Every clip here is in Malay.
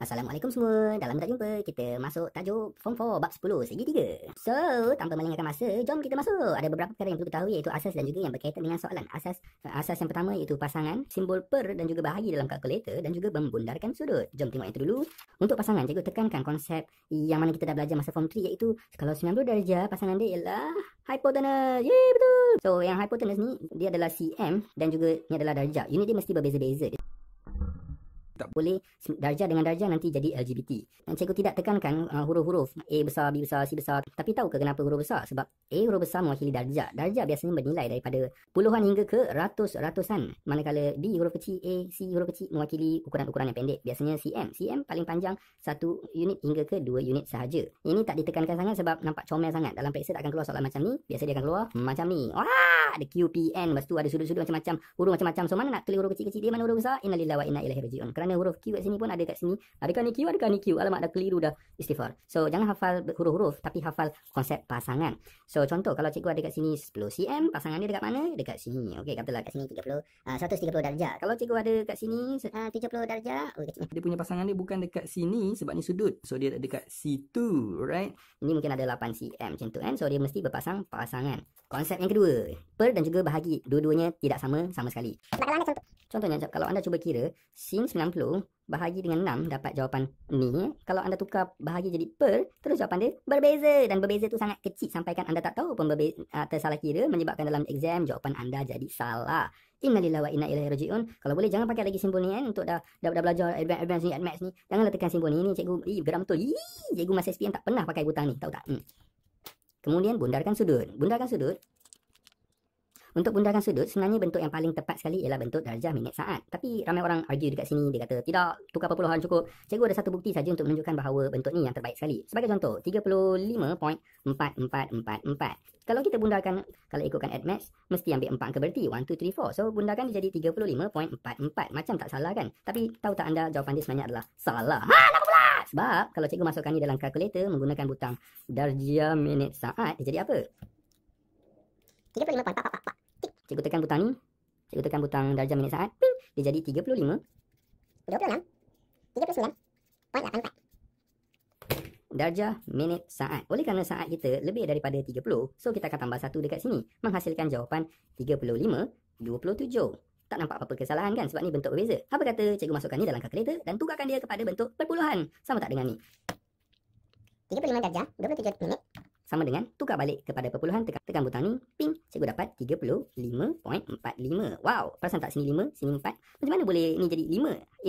Assalamualaikum semua. Dalam tak jumpa, kita masuk tajuk Form 4 bab 10 segitiga. So, tanpa melengahkan masa, jom kita masuk. Ada beberapa perkara yang perlu diketahui iaitu asas dan juga yang berkaitan dengan soalan. Asas asas yang pertama iaitu pasangan, simbol per dan juga bahagi dalam kalkulator dan juga membundarkan sudut. Jom tengok yang itu dulu. Untuk pasangan, cikgu tekankan konsep yang mana kita dah belajar masa Form 3 iaitu kalau 90 darjah, pasangan dia ialah hypotenuse. yeah betul. So, yang hypotenuse ni dia adalah CM dan juga ni adalah darjah. Unit dia mesti berbeza-beza tak boleh darjah dengan darjah nanti jadi LGBT. Dan cikgu tidak tekankan uh, huruf-huruf A besar, B besar, C besar. Tapi tahu ke kenapa huruf besar? Sebab A huruf besar mewakili darjah. Darjah biasanya bernilai daripada puluhan hingga ke ratus-ratusan. Manakala B huruf kecil, A, C huruf kecil mewakili ukuran-ukuran yang pendek. Biasanya CM. CM paling panjang satu unit hingga ke dua unit sahaja. Ini tak ditekankan sangat sebab nampak comel sangat. Dalam peksa tak akan keluar soalan macam ni. Biasa dia akan keluar macam ni. Wah! Ada QPN. Lepas tu ada sudut-sudut macam-macam. Huruf macam-macam. So mana nak tulis huruf kecil-kecil dia? Mana huruf besar? Innalillahi wa inna ilaihi rajiun. Kerana mana huruf keyword sini pun ada kat sini. Adakah ni Q? Adakah ni Q? Alamak dah keliru dah istighfar. So jangan hafal huruf-huruf tapi hafal konsep pasangan. So contoh kalau cikgu ada kat sini 10 cm, pasangan dia dekat mana? Dekat sini. Okey, katalah kat sini 30 uh, 130 darjah. Kalau cikgu ada kat sini ah, uh, 30 darjah, oh, dia punya pasangan dia bukan dekat sini sebab ni sudut. So dia dekat situ, right? Ini mungkin ada 8 cm macam tu kan. So dia mesti berpasang pasangan. Konsep yang kedua, per dan juga bahagi. Dua-duanya tidak sama sama sekali. Bakalan contoh. Contohnya, kalau anda cuba kira sin 90 bahagi dengan 6 dapat jawapan ni. Kalau anda tukar bahagi jadi per, terus jawapan dia berbeza. Dan berbeza tu sangat kecil sampaikan anda tak tahu pun berbeza, ah, tersalah kira menyebabkan dalam exam jawapan anda jadi salah. Innalillahi wa inna ilaihi rajiun. Kalau boleh jangan pakai lagi simbol ni kan eh, untuk dah dah, dah belajar advance, advance ni, advance ni. Janganlah tekan simbol ni. Ini cikgu, ih geram betul. Ih, cikgu masa SPM tak pernah pakai butang ni. Tahu tak? Hmm. Kemudian bundarkan sudut. Bundarkan sudut, untuk bundarkan sudut, sebenarnya bentuk yang paling tepat sekali ialah bentuk darjah minit saat. Tapi ramai orang argue dekat sini, dia kata, tidak, tukar perpuluhan cukup. Cikgu ada satu bukti saja untuk menunjukkan bahawa bentuk ni yang terbaik sekali. Sebagai contoh, 35.4444. Kalau kita bundarkan, kalau ikutkan admax, mesti ambil 4 ke berarti, 1, 2, 3, 4. So, bundarkan dia jadi 35.44. Macam tak salah kan? Tapi, tahu tak anda jawapan dia sebenarnya adalah salah. Ha, apa pula? Sebab, kalau cikgu masukkan ni dalam kalkulator menggunakan butang darjah minit saat, dia jadi apa? 35.444. Cikgu tekan butang ni. Cikgu tekan butang darjah minit saat. Ping! Dia jadi 35. 36. 39.84. Darjah minit saat. Oleh kerana saat kita lebih daripada 30. So, kita akan tambah satu dekat sini. Menghasilkan jawapan 35.27. Tak nampak apa-apa kesalahan kan? Sebab ni bentuk berbeza. Apa kata cikgu masukkan ni dalam kalkulator dan tukarkan dia kepada bentuk perpuluhan. Sama tak dengan ni? 35 darjah, 27 minit. Sama dengan tukar balik kepada perpuluhan. Tekan, tekan butang ni. Ping! cikgu dapat 35.45. Wow, perasan tak sini 5, sini 4? Macam mana boleh ni jadi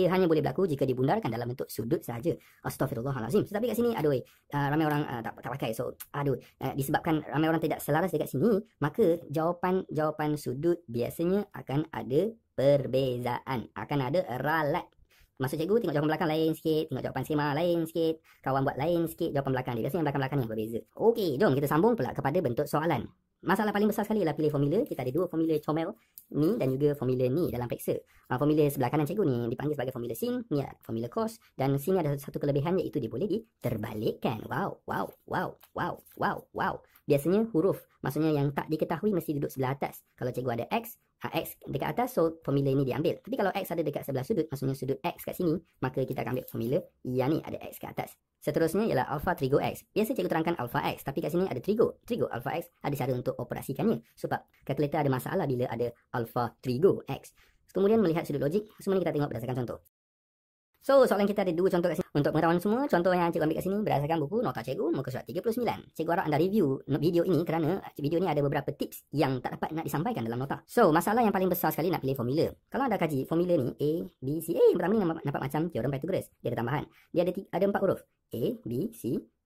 5? Ia hanya boleh berlaku jika dibundarkan dalam bentuk sudut sahaja. Astaghfirullahalazim. Tetapi kat sini, aduh, uh, ramai orang uh, tak, tak pakai. So, aduh, uh, disebabkan ramai orang tidak selaras dekat sini, maka jawapan-jawapan sudut biasanya akan ada perbezaan. Akan ada ralat. Masuk cikgu tengok jawapan belakang lain sikit, tengok jawapan skema lain sikit, kawan buat lain sikit jawapan belakang dia. Biasanya yang belakang-belakang ni yang berbeza. Okey, jom kita sambung pula kepada bentuk soalan masalah paling besar sekali ialah pilih formula. Kita ada dua formula comel ni dan juga formula ni dalam peksa. Uh, formula sebelah kanan cikgu ni dipanggil sebagai formula sin, ni ya, formula cos dan sin ni ada satu kelebihan iaitu dia boleh diterbalikkan. Wow, wow, wow, wow, wow, wow biasanya huruf. Maksudnya yang tak diketahui mesti duduk sebelah atas. Kalau cikgu ada X, ah, X dekat atas, so formula ini diambil. Tapi kalau X ada dekat sebelah sudut, maksudnya sudut X kat sini, maka kita akan ambil formula yang ni ada X kat atas. Seterusnya ialah alpha trigo X. Biasa cikgu terangkan alpha X, tapi kat sini ada trigo. Trigo alpha X ada cara untuk operasikannya. Sebab kalkulator ada masalah bila ada alpha trigo X. Kemudian melihat sudut logik, semua ni kita tengok berdasarkan contoh. So, soalan kita ada dua contoh kat sini. Untuk pengetahuan semua, contoh yang cikgu ambil kat sini berdasarkan buku Nota Cikgu muka surat 39. Cikgu harap anda review video ini kerana video ini ada beberapa tips yang tak dapat nak disampaikan dalam nota. So, masalah yang paling besar sekali nak pilih formula. Kalau anda kaji formula ni A, B, C, A yang pertama ni nampak, nampak macam teorem Pythagoras. Dia ada tambahan. Dia ada, ada empat huruf. A, B, C,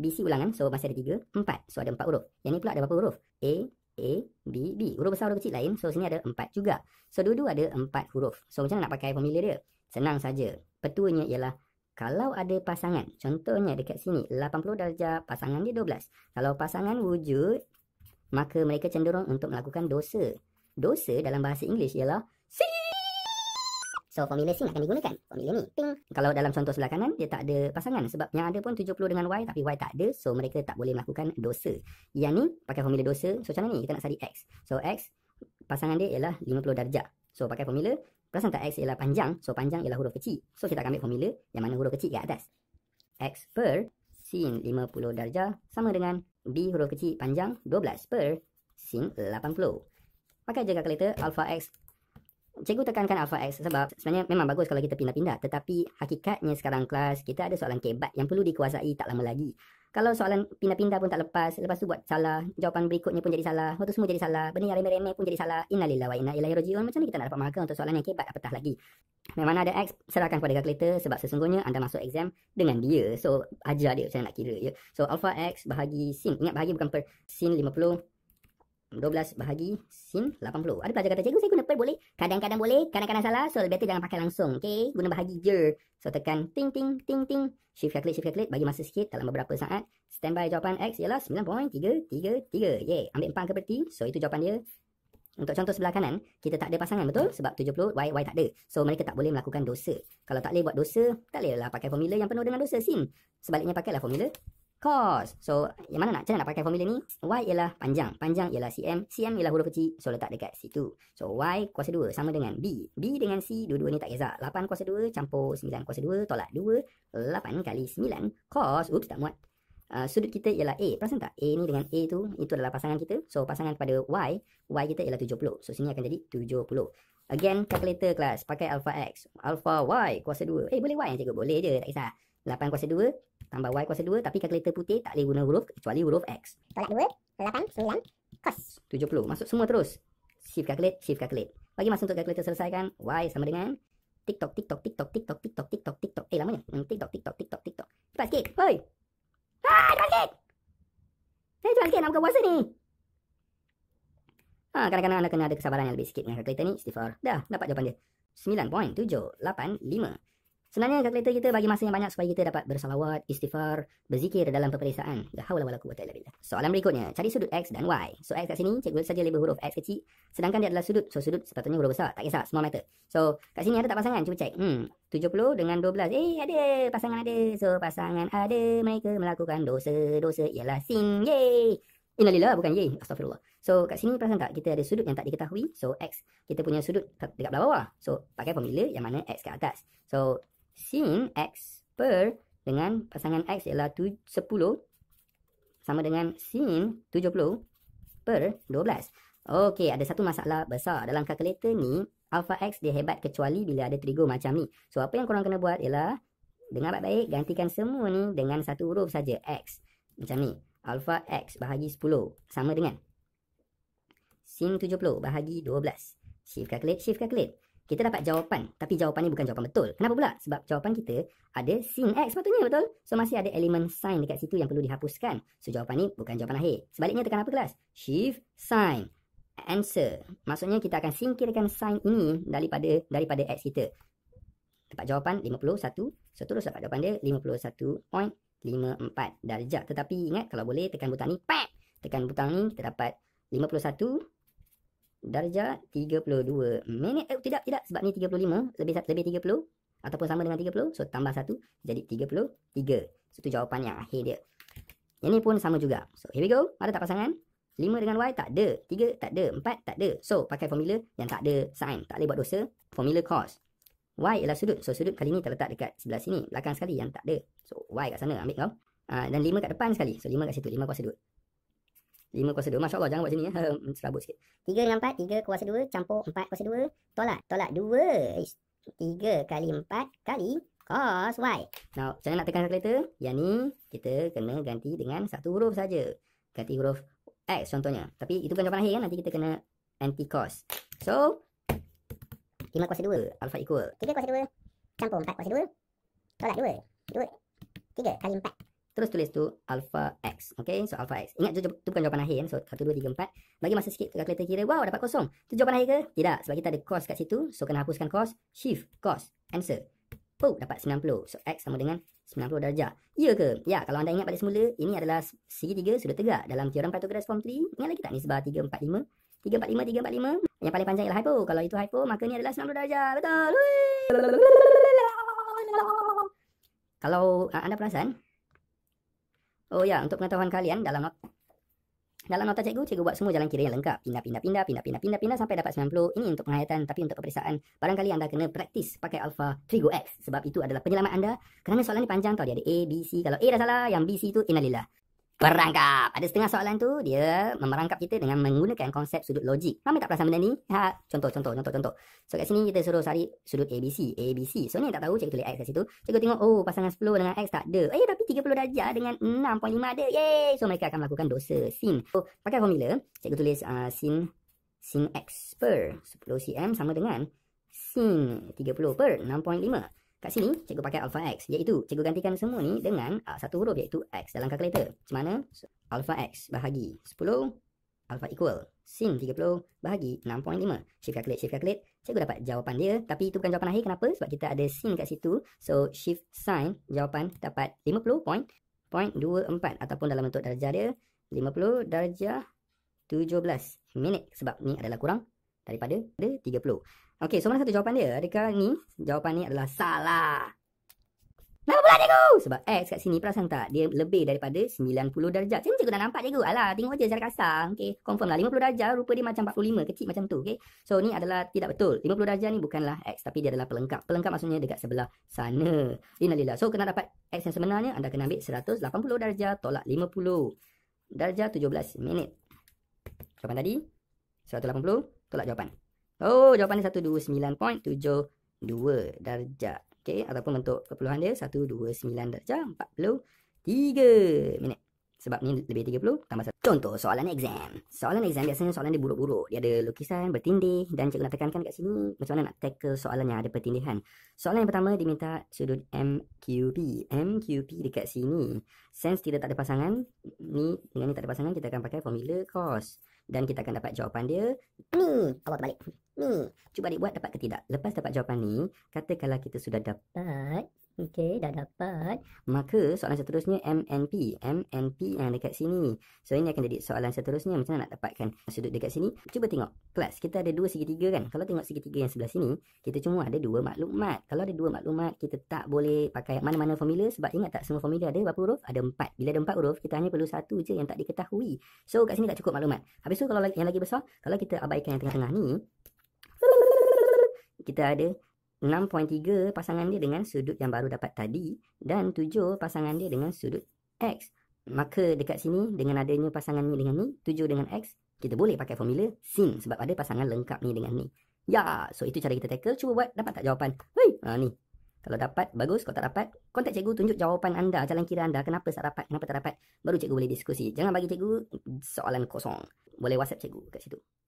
B, C ulangan. So, masih ada tiga, empat. So, ada empat huruf. Yang ni pula ada berapa huruf? A, A, B, B. Huruf besar, huruf kecil lain. So, sini ada empat juga. So, dua-dua ada empat huruf. So, macam mana nak pakai formula dia? Senang saja petuanya ialah kalau ada pasangan, contohnya dekat sini, 80 darjah, pasangan dia 12. Kalau pasangan wujud, maka mereka cenderung untuk melakukan dosa. Dosa dalam bahasa Inggeris ialah sin. So, formula sin akan digunakan. Formula ni, ting. Kalau dalam contoh sebelah kanan, dia tak ada pasangan. Sebab yang ada pun 70 dengan Y, tapi Y tak ada. So, mereka tak boleh melakukan dosa. Yang ni, pakai formula dosa. So, macam ni? Kita nak cari X. So, X, pasangan dia ialah 50 darjah. So, pakai formula Perasan tak X ialah panjang, so panjang ialah huruf kecil. So, kita akan ambil formula yang mana huruf kecil kat atas. X per sin 50 darjah sama dengan B huruf kecil panjang 12 per sin 80. Pakai je kalkulator alpha X. Cikgu tekankan alpha X sebab sebenarnya memang bagus kalau kita pindah-pindah. Tetapi hakikatnya sekarang kelas kita ada soalan kebat yang perlu dikuasai tak lama lagi. Kalau soalan pindah-pindah pun tak lepas, lepas tu buat salah, jawapan berikutnya pun jadi salah, waktu semua jadi salah, benda yang remeh-remeh pun jadi salah, innalillah wa inna ilahi rajiun, macam mana kita nak dapat markah untuk soalan yang kebat petah lagi. Memang ada X, serahkan kepada kalkulator sebab sesungguhnya anda masuk exam dengan dia. So, ajar dia macam nak kira. Ya? So, alpha X bahagi sin. Ingat bahagi bukan per sin 50 12 bahagi sin 80. Ada pelajar kata, cikgu saya guna per boleh? Kadang-kadang boleh, kadang-kadang salah. So, lebih jangan pakai langsung. Okay? Guna bahagi je. So, tekan ting, ting, ting, ting. Shift calculate, shift calculate. Bagi masa sikit dalam beberapa saat. Standby jawapan X ialah 9.333. Yeah. Ambil empang ke peti. So, itu jawapan dia. Untuk contoh sebelah kanan, kita tak ada pasangan, betul? Sebab 70, Y, Y tak ada. So, mereka tak boleh melakukan dosa. Kalau tak boleh buat dosa, tak bolehlah pakai formula yang penuh dengan dosa, sin. Sebaliknya, pakailah formula cos. So, yang mana nak? Macam mana nak pakai formula ni? Y ialah panjang. Panjang ialah CM. CM ialah huruf kecil. So, letak dekat situ. So, Y kuasa 2 sama dengan B. B dengan C, dua-dua ni tak kisah. 8 kuasa 2 campur 9 kuasa 2 tolak 2. 8 kali 9 cos. Oops, tak muat. Uh, sudut kita ialah A. Perasan tak? A ni dengan A tu, itu adalah pasangan kita. So, pasangan pada Y. Y kita ialah 70. So, sini akan jadi 70. Again, calculator kelas. Pakai alpha X. Alpha Y kuasa 2. Eh, boleh Y yang cikgu? Boleh je. Tak kisah. 8 kuasa 2 tambah y kuasa 2 tapi kalkulator putih tak boleh guna huruf kecuali huruf x. Tolak 2, 8, 9, cos. 70. Masuk semua terus. Shift calculate, shift calculate. Bagi masa untuk kalkulator selesaikan, y sama dengan TikTok, TikTok, TikTok, TikTok, TikTok, TikTok, TikTok. Eh, lamanya. Hmm, TikTok, TikTok, TikTok, TikTok. Cepat sikit. Hoi. Haa, ah, cepat sikit. Saya eh, cepat sikit nak buka puasa ni. Ha, kadang-kadang anda kena ada kesabaran yang lebih sikit dengan kalkulator ni. stefan Dah, dapat jawapan dia. 9.785. Sebenarnya kalkulator kita bagi masa yang banyak supaya kita dapat bersalawat, istighfar, berzikir dalam peperiksaan. La haula wala quwwata illa billah. Soalan berikutnya, cari sudut x dan y. So x kat sini, cikgu saja label huruf x kecil, sedangkan dia adalah sudut. So sudut sepatutnya huruf besar. Tak kisah, semua matter. So kat sini ada tak pasangan? Cuba cek. Hmm, 70 dengan 12. Eh, ada. Pasangan ada. So pasangan ada. Mereka melakukan dosa. Dosa ialah sin. Yay! Innalillah bukan ye. Astagfirullah. So kat sini perasan tak kita ada sudut yang tak diketahui. So x kita punya sudut dekat belah bawah. So pakai formula yang mana x ke atas. So sin x per dengan pasangan x ialah 10 sama dengan sin 70 per 12. Okey, ada satu masalah besar dalam kalkulator ni. Alpha x dia hebat kecuali bila ada trigo macam ni. So, apa yang korang kena buat ialah dengan baik-baik, gantikan semua ni dengan satu huruf saja x. Macam ni. Alpha x bahagi 10 sama dengan sin 70 bahagi 12. Shift calculate, shift calculate kita dapat jawapan. Tapi jawapan ni bukan jawapan betul. Kenapa pula? Sebab jawapan kita ada sin X sepatutnya betul. So masih ada elemen sin dekat situ yang perlu dihapuskan. So jawapan ni bukan jawapan akhir. Sebaliknya tekan apa kelas? Shift sin answer. Maksudnya kita akan singkirkan sin ini daripada daripada X kita. Dapat jawapan 51. So terus dapat jawapan dia 51.54 darjah. Tetapi ingat kalau boleh tekan butang ni. Pak! Tekan butang ni kita dapat 51 darjah 32 minit eh, tidak tidak sebab ni 35 lebih lebih 30 ataupun sama dengan 30 so tambah 1 jadi 33 so tu jawapan yang akhir dia yang ni pun sama juga so here we go ada tak pasangan 5 dengan y tak ada 3 tak ada 4 tak ada so pakai formula yang tak ada sign tak boleh buat dosa formula cos y ialah sudut so sudut kali ni terletak dekat sebelah sini belakang sekali yang tak ada so y kat sana ambil kau uh, dan 5 kat depan sekali so 5 kat situ 5 kuasa 2 5 kuasa 2. MasyaAllah jangan buat sini ya. Hmm, Serabut sikit. 3 dengan 4. 3 kuasa 2. Campur 4 kuasa 2. Tolak. Tolak 2. 3 kali 4 kali cos y. Now, macam mana nak tekan calculator? Yang ni kita kena ganti dengan satu huruf saja. Ganti huruf x contohnya. Tapi itu bukan jawapan akhir kan. Nanti kita kena anti cos. So, 5 kuasa 2. Alpha equal. 3 kuasa 2. Campur 4 kuasa 2. Tolak 2. 2. 3 kali 4 terus tulis tu alpha x. Okay, so alpha x. Ingat tu, tu bukan jawapan akhir. So, 1, 2, 3, 4. Bagi masa sikit, kalkulator kira, wow, dapat kosong. Tu jawapan akhir ke? Tidak. Sebab kita ada cos kat situ. So, kena hapuskan cos. Shift, cos, answer. Oh, dapat 90. So, x sama dengan 90 darjah. Ya ke? Ya, kalau anda ingat pada semula, ini adalah segi tiga sudut tegak dalam teorem Pythagoras Form 3. Ingat lagi tak? ni? Nisbah 3, 4, 5. 345, 345. Yang paling panjang ialah hypo. Kalau itu hypo, maka ni adalah 90 darjah. Betul. Kalau ah, anda perasan, Oh ya, untuk pengetahuan kalian dalam not dalam nota cikgu, cikgu buat semua jalan kira yang lengkap. Pindah pindah pindah pindah pindah pindah pindah sampai dapat 90. Ini untuk penghayatan tapi untuk peperiksaan barangkali anda kena praktis pakai alpha Trigo X sebab itu adalah penyelamat anda kerana soalan ini panjang tau dia ada A B C kalau A dah salah yang B C itu innalillah. Perangkap. Ada setengah soalan tu, dia memerangkap kita dengan menggunakan konsep sudut logik. Ramai tak perasan benda ni? Ha, contoh, contoh, contoh, contoh. So kat sini kita suruh cari sudut ABC. ABC. So ni tak tahu, cikgu tulis X kat situ. Cikgu tengok, oh pasangan 10 dengan X tak ada. Eh tapi 30 darjah dengan 6.5 ada. Yeay. So mereka akan melakukan dosa sin. So pakai formula, cikgu tulis uh, sin sin X per 10 cm sama dengan sin 30 per 6.5. Kat sini, cikgu pakai alpha x iaitu cikgu gantikan semua ni dengan uh, satu huruf iaitu x dalam kalkulator. Macam mana? alpha x bahagi 10, alpha equal sin 30 bahagi 6.5. Shift calculate, shift calculate. Cikgu dapat jawapan dia tapi itu bukan jawapan akhir. Kenapa? Sebab kita ada sin kat situ. So, shift sin jawapan dapat 50.24 ataupun dalam bentuk darjah dia 50 darjah 17 minit sebab ni adalah kurang daripada 30. Okey, so mana satu jawapan dia? Adakah ni? Jawapan ni adalah salah. Kenapa pula cikgu? Sebab X kat sini perasan tak? Dia lebih daripada 90 darjah. Cikgu cikgu tak nampak cikgu. Alah, tengok je secara kasar. Okay, confirm lah. 50 darjah rupa dia macam 45. Kecil macam tu. Okay, so ni adalah tidak betul. 50 darjah ni bukanlah X. Tapi dia adalah pelengkap. Pelengkap maksudnya dekat sebelah sana. Innalillah. So, kena dapat X yang sebenarnya. Anda kena ambil 180 darjah tolak 50. Darjah 17 minit. Jawapan tadi. 180 tolak jawapan. Oh, jawapan dia 129.72 darjah. Okey, ataupun untuk keperluan dia 129 darjah 43 minit. Sebab ni lebih 30 tambah 1. Contoh soalan exam. Soalan exam biasanya soalan dia buruk-buruk. Dia ada lukisan bertindih dan cikgu nak tekankan kat sini macam mana nak tackle soalan yang ada pertindihan. Soalan yang pertama diminta sudut MQP. MQP dekat sini. Sense tidak tak ada pasangan. Ni dengan ni tak ada pasangan kita akan pakai formula cos dan kita akan dapat jawapan dia ni Allah terbalik ni cuba dibuat dapat ke tidak lepas dapat jawapan ni kata kalau kita sudah dapat Okey, dah dapat. Maka soalan seterusnya MNP. MNP yang dekat sini. So, ini akan jadi soalan seterusnya. Macam mana nak dapatkan sudut dekat sini? Cuba tengok. Kelas, kita ada dua segitiga kan? Kalau tengok segitiga yang sebelah sini, kita cuma ada dua maklumat. Kalau ada dua maklumat, kita tak boleh pakai mana-mana formula. Sebab ingat tak semua formula ada berapa huruf? Ada empat. Bila ada empat huruf, kita hanya perlu satu je yang tak diketahui. So, kat sini tak cukup maklumat. Habis tu, kalau yang lagi besar, kalau kita abaikan yang tengah-tengah ni, kita ada 6.3 pasangan dia dengan sudut yang baru dapat tadi dan 7 pasangan dia dengan sudut X. Maka dekat sini dengan adanya pasangan ni dengan ni, 7 dengan X, kita boleh pakai formula sin sebab ada pasangan lengkap ni dengan ni. Ya, so itu cara kita tackle. Cuba buat, dapat tak jawapan? Hei, ha, ni. Kalau dapat, bagus. Kalau tak dapat, kontak cikgu tunjuk jawapan anda, jalan kira anda. Kenapa tak dapat, kenapa tak dapat. Baru cikgu boleh diskusi. Jangan bagi cikgu soalan kosong. Boleh whatsapp cikgu kat situ.